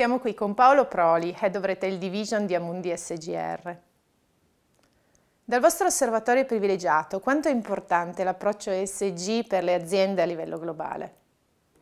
Siamo qui con Paolo Proli, Head of Retail Division di Amundi SGR. Dal vostro osservatorio privilegiato, quanto è importante l'approccio ESG per le aziende a livello globale?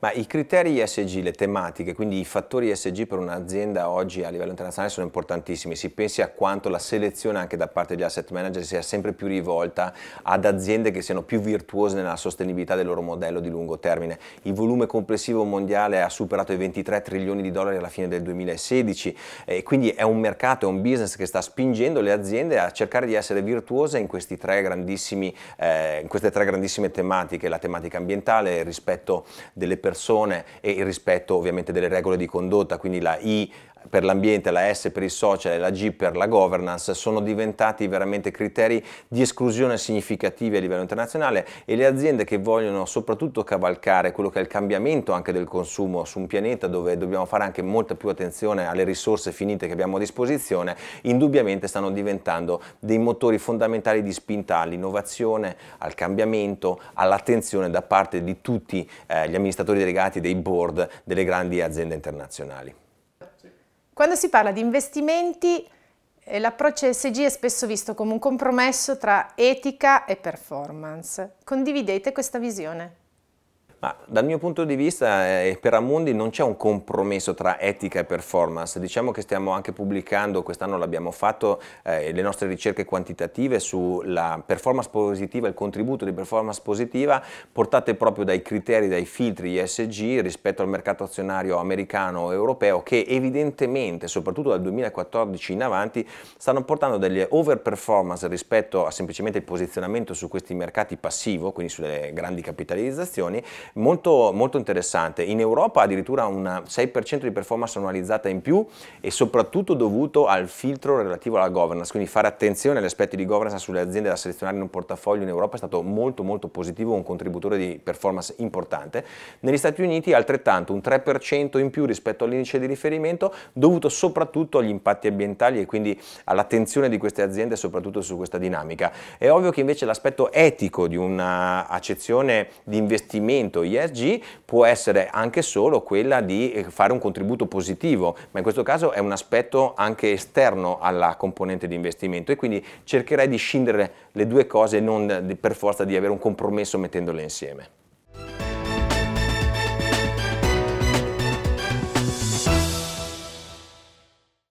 Ma i criteri ISG, le tematiche, quindi i fattori ISG per un'azienda oggi a livello internazionale sono importantissimi. Si pensi a quanto la selezione anche da parte degli asset manager sia sempre più rivolta ad aziende che siano più virtuose nella sostenibilità del loro modello di lungo termine. Il volume complessivo mondiale ha superato i 23 trilioni di dollari alla fine del 2016 e quindi è un mercato, è un business che sta spingendo le aziende a cercare di essere virtuose in, tre eh, in queste tre grandissime tematiche, la tematica ambientale, il rispetto delle persone, persone e il rispetto ovviamente delle regole di condotta, quindi la I per l'ambiente, la S per i social e la G per la governance sono diventati veramente criteri di esclusione significativi a livello internazionale e le aziende che vogliono soprattutto cavalcare quello che è il cambiamento anche del consumo su un pianeta dove dobbiamo fare anche molta più attenzione alle risorse finite che abbiamo a disposizione, indubbiamente stanno diventando dei motori fondamentali di spinta all'innovazione, al cambiamento, all'attenzione da parte di tutti eh, gli amministratori delegati dei board delle grandi aziende internazionali. Quando si parla di investimenti, eh, l'approccio ESG è spesso visto come un compromesso tra etica e performance. Condividete questa visione. Ma dal mio punto di vista eh, per Amundi non c'è un compromesso tra etica e performance, diciamo che stiamo anche pubblicando, quest'anno l'abbiamo fatto, eh, le nostre ricerche quantitative sulla performance positiva, il contributo di performance positiva portate proprio dai criteri, dai filtri ISG rispetto al mercato azionario americano e europeo che evidentemente, soprattutto dal 2014 in avanti, stanno portando delle overperformance rispetto a semplicemente il posizionamento su questi mercati passivo, quindi sulle grandi capitalizzazioni, molto, molto interessante. In Europa addirittura un 6% di performance annualizzata in più e soprattutto dovuto al filtro relativo alla governance, quindi fare attenzione agli aspetti di governance sulle aziende da selezionare in un portafoglio in Europa è stato molto molto positivo, un contributore di performance importante. Negli Stati Uniti altrettanto un 3% in più rispetto all'indice di riferimento dovuto soprattutto agli impatti ambientali e quindi all'attenzione di queste aziende soprattutto su questa dinamica. È ovvio che invece l'aspetto etico di una accezione di investimento ambito ESG può essere anche solo quella di eh, fare un contributo positivo, ma in questo caso è un aspetto anche esterno alla componente di investimento e quindi cercherei di scindere le due cose e non per forza di avere un compromesso mettendole insieme.